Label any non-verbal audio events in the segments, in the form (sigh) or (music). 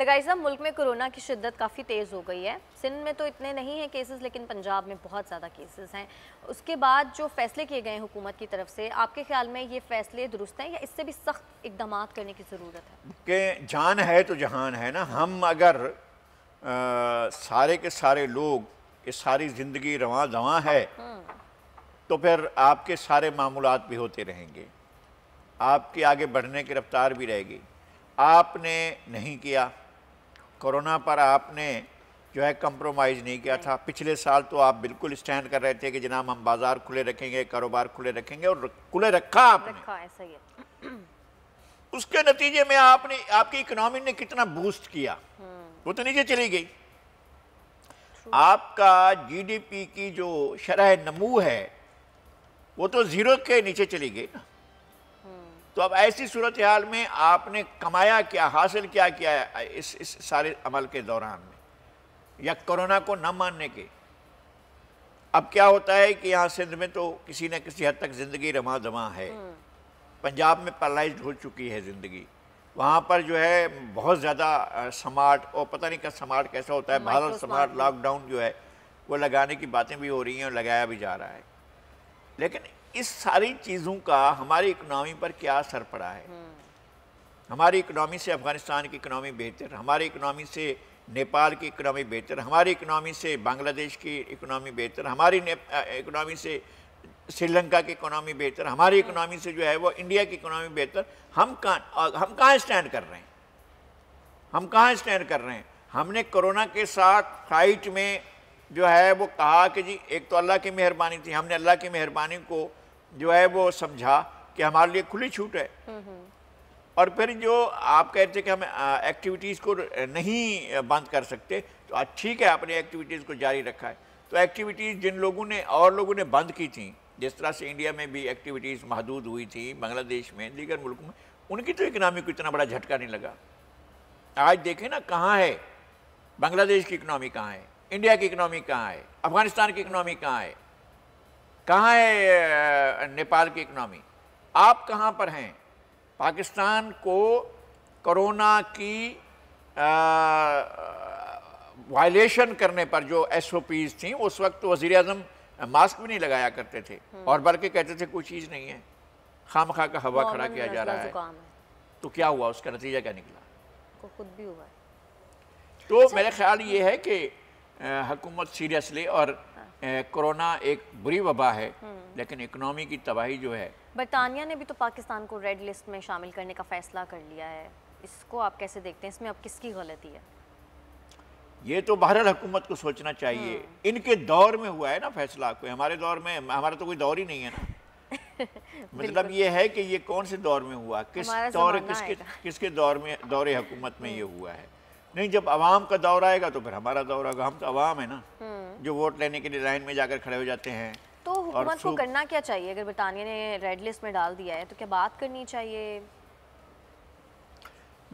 लगाई साहब मुल्क में कोरोना की शिद्दत काफ़ी तेज़ हो गई है सिंध में तो इतने नहीं हैं केसेस लेकिन पंजाब में बहुत ज़्यादा केसेस हैं उसके बाद जो फैसले किए गए हैं हुकूमत की तरफ से आपके ख्याल में ये फैसले दुरुस्त हैं या इससे भी सख्त इकदाम करने की ज़रूरत है कि जान है तो जहान है ना हम अगर आ, सारे के सारे लोग ये सारी ज़िंदगी रवा दवा है तो फिर आपके सारे मामूल भी होते रहेंगे आपके आगे बढ़ने की रफ्तार भी रहेगी आपने नहीं किया कोरोना पर आपने जो है कंप्रोमाइज़ नहीं किया था पिछले साल तो आप बिल्कुल स्टैंड कर रहे थे कि जनाब हम बाजार खुले रखेंगे कारोबार खुले रखेंगे और खुले रखा आपने रखा ऐसा ही है। उसके नतीजे में आपने आपकी इकोनॉमी ने कितना बूस्ट किया वो तो नीचे चली गई आपका जीडीपी की जो शरह नमू है वो तो ज़ीरो के नीचे चली गई ना तो अब ऐसी सूरत हाल में आपने कमाया क्या हासिल क्या किया है इस इस सारे अमल के दौरान में या कोरोना को न मानने के अब क्या होता है कि यहाँ सिंध में तो किसी न किसी हद तक ज़िंदगी रमा दमा है हम्म। पंजाब में पैरलाइज हो चुकी है ज़िंदगी वहाँ पर जो है बहुत ज़्यादा स्मार्ट और पता नहीं क्या स्मार्ट कैसा होता है भारत स्मार्ट लॉकडाउन जो है वो लगाने की बातें भी हो रही हैं और लगाया भी जा रहा है लेकिन इस सारी चीज़ों का हमारी इकोनॉमी पर क्या असर पड़ा है हम्म। हमारी इकनॉमी से अफगानिस्तान की इकोनॉमी बेहतर हमारी इकोनॉमी से नेपाल की इकोनॉमी बेहतर हमारी इकोनॉमी से बांग्लादेश की इकोनॉमी बेहतर हमारी इकोनॉमी से श्रीलंका की इकोनॉमी बेहतर हमारी इकोनॉमी हम्म। से जो है वो इंडिया की इकोनॉमी बेहतर हम कहाँ हम कहाँ स्टैंड कर रहे हैं हम कहाँ स्टैंड कर रहे हैं हमने कोरोना के साथ फाइट में जो है वो कहा कि जी एक तो अल्लाह की मेहरबानी थी हमने अल्लाह की मेहरबानी को जो है वो समझा कि हमारे लिए खुली छूट है हम्म, हम्म। और फिर जो आप कह रहे थे कि हम एक्टिविटीज़ को नहीं बंद कर सकते तो ठीक है आपने एक्टिविटीज़ को जारी रखा है तो एक्टिविटीज़ जिन लोगों ने और लोगों ने बंद की थी जिस तरह से इंडिया में भी एक्टिविटीज़ महदूद हुई थी बांग्लादेश में दीगर मुल्कों में उनकी तो इकनॉमी को इतना बड़ा झटका नहीं लगा आज देखें ना कहाँ है बांग्लादेश की इकनॉमी कहाँ है इंडिया की इकोनॉमी कहाँ है अफगानिस्तान की इकोनॉमी कहाँ है कहाँ है नेपाल की इकोनॉमी आप कहाँ पर हैं पाकिस्तान को कोरोना की वायलेशन करने पर जो एस थी उस वक्त तो वजीर अजम मास्क भी नहीं लगाया करते थे हम्म। और बल्कि कहते थे कोई चीज़ नहीं है खाम खा का हवा खड़ा किया जा रहा है तो क्या हुआ उसका नतीजा क्या निकला खुद भी हुआ तो अच्छा मेरे ख्याल ये है कि हुकूमत सीरियसली और कोरोना एक बुरी वबा है लेकिन इकनॉमी की तबाही जो है बरतानिया ने भी तो पाकिस्तान को रेड लिस्ट में शामिल करने का फैसला कर लिया है इसको आप कैसे देखते हैं इसमें अब किसकी गलती है ये तो बहर हुकूमत को सोचना चाहिए हम्म। इनके दौर में हुआ है ना फैसला कोई हमारे दौर में हमारा तो कोई दौर ही नहीं है ना (laughs) मतलब ये है कि ये कौन से दौर में हुआ किस दौर किसके किसके दौर में दौरे हुकूमत में हम्म। ये हुआ है नहीं जब आवाम का दौर आएगा तो फिर हमारा दौर आएगा हम तो आवाम है ना हम्म। जो वोट लेने के लिए लाइन में जाकर खड़े हो जाते हैं तो हुकूमत को करना क्या चाहिए अगर बरतानिया ने रेड लिस्ट में डाल दिया है तो क्या बात करनी चाहिए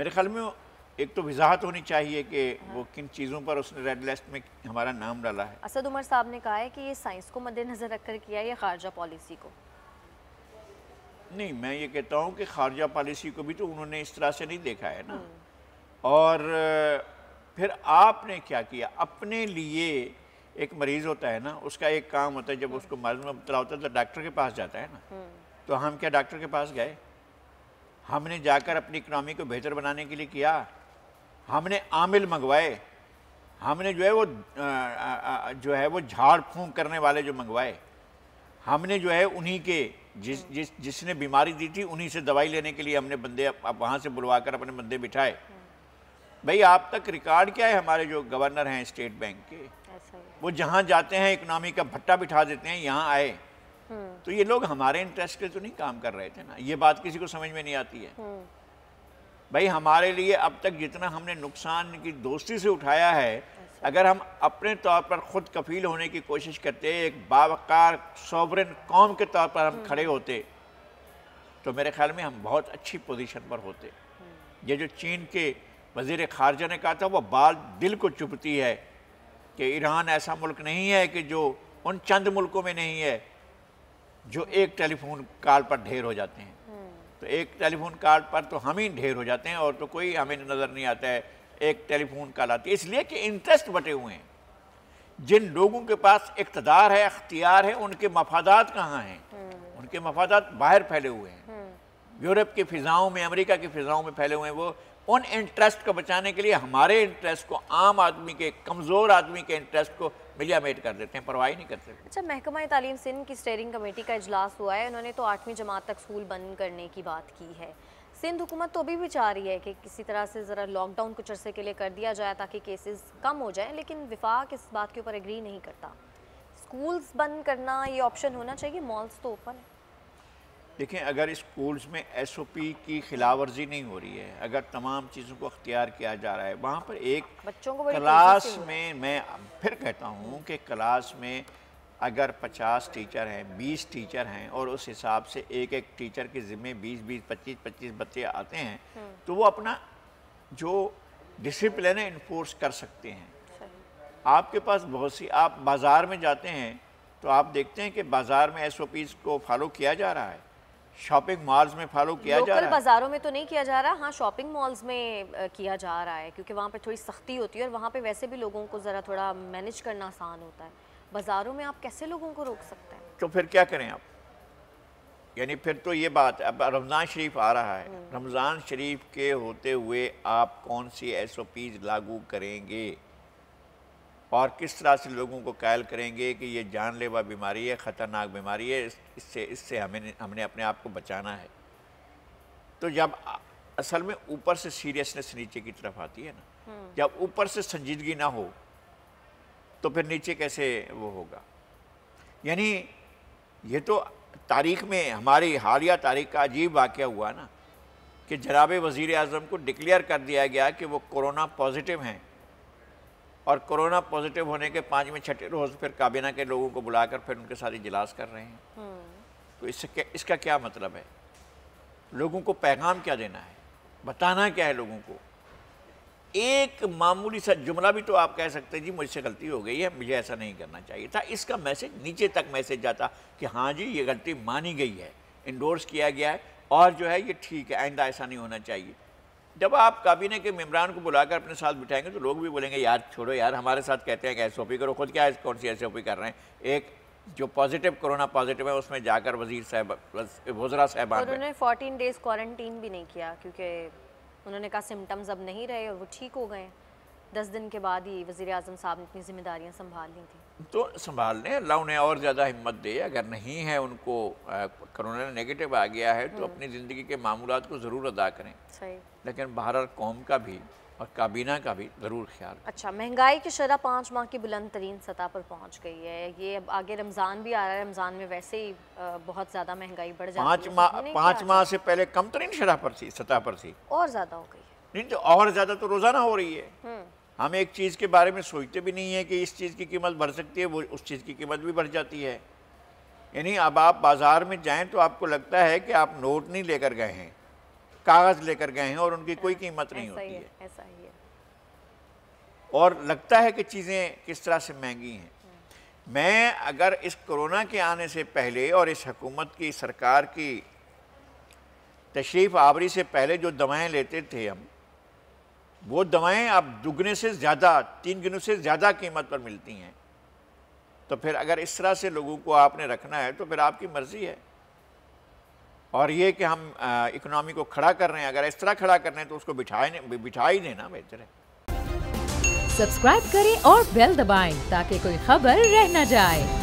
मेरे ख्याल में एक तो वजाहत होनी चाहिए कि हाँ। वो किन चीज़ों पर उसने रेड लिस्ट में हमारा नाम डाला है असद उमर साहब ने कहा है कि ये साइंस को मद्देनज़र रखकर किया है या खारजा पॉलिसी को नहीं मैं ये कहता हूँ कि खारजा पॉलिसी को भी तो उन्होंने इस तरह से नहीं देखा है ना हम्म। और फिर आपने क्या किया अपने लिए एक मरीज़ होता है ना उसका एक काम होता है जब हम्म। उसको मर्ज में मुबतला होता है तो डॉक्टर के पास जाता है ना हम्म। तो हम क्या डॉक्टर के पास गए हमने जाकर अपनी इकनॉमी को बेहतर बनाने के लिए किया हमने आमिल मंगवाए हमने जो है वो आ, आ, जो है वो झाड़ फूँक करने वाले जो मंगवाए हमने जो है उन्हीं के जिस हम्म। जिस जिसने बीमारी दी थी उन्हीं से दवाई लेने के लिए हमने बंदे अब वहाँ से बुलवा कर अपने बंदे बिठाए भाई आप तक रिकॉर्ड क्या है हमारे जो गवर्नर हैं स्टेट बैंक के वो जहाँ जाते हैं इकोनॉमी का भट्टा बिठा देते हैं यहाँ आए हम्म। तो ये लोग हमारे इंटरेस्ट के तो नहीं काम कर रहे थे ना ये बात किसी को समझ में नहीं आती है हम्म। भाई हमारे लिए अब तक जितना हमने नुकसान की दोस्ती से उठाया है अगर हम अपने तौर पर खुद कफील होने की कोशिश करते एक बावकार सोवरन कौम के तौर पर हम हम्म। खड़े होते तो मेरे ख्याल में हम बहुत अच्छी पोजीशन पर होते ये जो चीन के वजीर खारजा ने कहा था वह बाल दिल को चुपती है कि ईरान ऐसा मुल्क नहीं है कि जो उन चंद मुल्कों में नहीं है जो एक टेलीफोन कॉल पर ढेर हो जाते हैं हम्म। तो एक टेलीफोन कॉल पर तो हम ही ढेर हो जाते हैं और तो कोई हमें नज़र नहीं आता है एक टेलीफोन कॉल आती है इसलिए कि इंटरेस्ट बटे हुए हैं जिन लोगों के पास इकतदार है अख्तियार है उनके मफादात कहाँ हैं हम्म। उनके मफादात बाहर फैले हुए हैं हम्म। यूरोप की फ़िज़ाओं में अमेरिका की फ़िज़ाओं में फैले हुए हैं वो उन इंटरेस्ट को बचाने के लिए हमारे इंटरेस्ट को आम आदमी के कमज़ोर आदमी के इंटरेस्ट को मिलियामेट कर देते हैं परवाही नहीं करते अच्छा महकमा तालीम सिंध की स्टेयरिंग कमेटी का इजलास हुआ है उन्होंने तो आठवीं जमात तक स्कूल बंद करने की बात की है सिंध हुकूमत तो अभी भी चाह रही है कि किसी तरह से ज़रा लॉकडाउन कुछ अरसे के लिए कर दिया जाए ताकि केसेस कम हो जाएं लेकिन विफाक इस बात के ऊपर एग्री नहीं करता स्कूल्स बंद करना ये ऑप्शन होना चाहिए मॉल्स तो ओपन है देखें अगर स्कूल्स में एस ओ पी की खिलाफ वर्जी नहीं हो रही है अगर तमाम चीज़ों को अख्तियार किया जा रहा है वहाँ पर एक बच्चों को क्लास में मैं फिर कहता हूँ कि क्लास में अगर 50 टीचर हैं 20 टीचर हैं और उस हिसाब से एक एक टीचर के ज़िम्मे 20 20 25 25 बच्चे आते हैं हम्म। तो वो अपना जो डिसिप्लिन है इन्फोर्स कर सकते हैं आपके पास बहुत सी आप बाज़ार में जाते हैं तो आप देखते हैं कि बाज़ार में एस को फॉलो किया जा रहा है शॉपिंग मॉल्स में फॉलो किया जा रहा है बाजारों में तो नहीं किया जा रहा हाँ शॉपिंग मॉल्स में किया जा रहा है क्योंकि वहाँ पर थोड़ी सख्ती होती है और वहाँ पे वैसे भी लोगों को ज़रा थोड़ा मैनेज करना आसान होता है बाज़ारों में आप कैसे लोगों को रोक सकते हैं तो फिर क्या करें आप यानी फिर तो ये बात अब रमज़ान शरीफ आ रहा है हम्म। रमज़ान शरीफ के होते हुए आप कौन सी एस ओ पीज़ लागू करेंगे और किस तरह से लोगों को कायल करेंगे कि ये जानलेवा बीमारी है ख़तरनाक बीमारी है इससे इससे हमें हमने अपने आप को बचाना है तो जब असल में ऊपर से सीरियसनेस नीचे की तरफ आती है ना हम्म। जब ऊपर से संजीदगी ना हो तो फिर नीचे कैसे वो होगा यानी ये तो तारीख में हमारी हालिया तारीख का अजीब वाक़ हुआ ना कि जनाब वज़ी अजम को डिक्लेयर कर दिया गया कि वो कोरोना पॉजिटिव हैं और कोरोना पॉजिटिव होने के पाँचवें छठे रोज़ फिर काबीना के लोगों को बुलाकर फिर उनके साथ इजलास कर रहे हैं हम्म। तो इससे क्या इसका क्या मतलब है लोगों को पैगाम क्या देना है बताना क्या है लोगों को एक मामूली सा जुमला भी तो आप कह सकते हैं जी मुझसे गलती हो गई है मुझे ऐसा नहीं करना चाहिए था इसका मैसेज नीचे तक मैसेज जाता कि हाँ जी ये गलती मानी गई है इंडोर्स किया गया है और जो है ये ठीक है आइंदा ऐसा नहीं होना चाहिए जब आप काबीने के मेम्बरान को बुलाकर अपने साथ बिठाएंगे तो लोग भी बोलेंगे यार छोड़ो यार हमारे साथ कहते हैं कि एस करो खुद क्या कौन सी एस कर रहे हैं एक जो पॉजिटिव कोरोना पॉजिटिव है उसमें जाकर वजीर साहब वजरा साहब उन्होंने फोर्टीन डेज क्वारंटीन भी नहीं किया क्योंकि उन्होंने कहा सिम्टम्स अब नहीं रहे और वो ठीक हो गए दस दिन के बाद ही वज़ी अजम साहब ने अपनी जिम्मेदारियाँ संभाल ली थी तो संभाल लें अल्लाह उन्हें और ज़्यादा हिम्मत दे अगर नहीं है उनको करोना नेगेटिव आ गया है तो हम्म। अपनी ज़िंदगी के मामूल को ज़रूर अदा करें लेकिन बाहर कौम का भी और काबीना का भी ज़रूर ख्याल अच्छा महंगाई की शरह पाँच माह की बुलंद तरीन सतह पर पहुँच गई है ये अब आगे रमज़ान भी आ रहा है रमज़ान में वैसे ही बहुत ज़्यादा महंगाई बढ़ जाती पाँच माह पाँच अच्छा माह से पहले कम तरीन शरह पर थी सतह पर थी और ज़्यादा हो गई है नहीं तो और ज़्यादा तो रोज़ाना हो रही है हम्म। हम एक चीज़ के बारे में सोचते भी नहीं है कि इस चीज़ की कीमत बढ़ सकती है वो उस चीज़ की कीमत भी बढ़ जाती है यानी अब आप बाज़ार में जाएं तो आपको लगता है कि आप नोट नहीं लेकर गए हैं कागज़ लेकर गए हैं और उनकी कोई कीमत नहीं होती है, है ऐसा ही है और लगता है कि चीज़ें किस तरह से महंगी हैं मैं अगर इस कोरोना के आने से पहले और इस हकूमत की सरकार की तशरीफ़ आवरी से पहले जो दवाएं लेते थे हम वो दवाएं आप दुगने से ज़्यादा तीन गुने से ज़्यादा कीमत पर मिलती हैं तो फिर अगर इस तरह से लोगों को आपने रखना है तो फिर आपकी मर्ज़ी है और ये कि हम इकोनॉमी को खड़ा कर रहे हैं अगर इस तरह खड़ा कर रहे हैं तो उसको बिठाए बिठा ही देना बेहतर है सब्सक्राइब करें और बेल दबाएं ताकि कोई खबर रह न जाए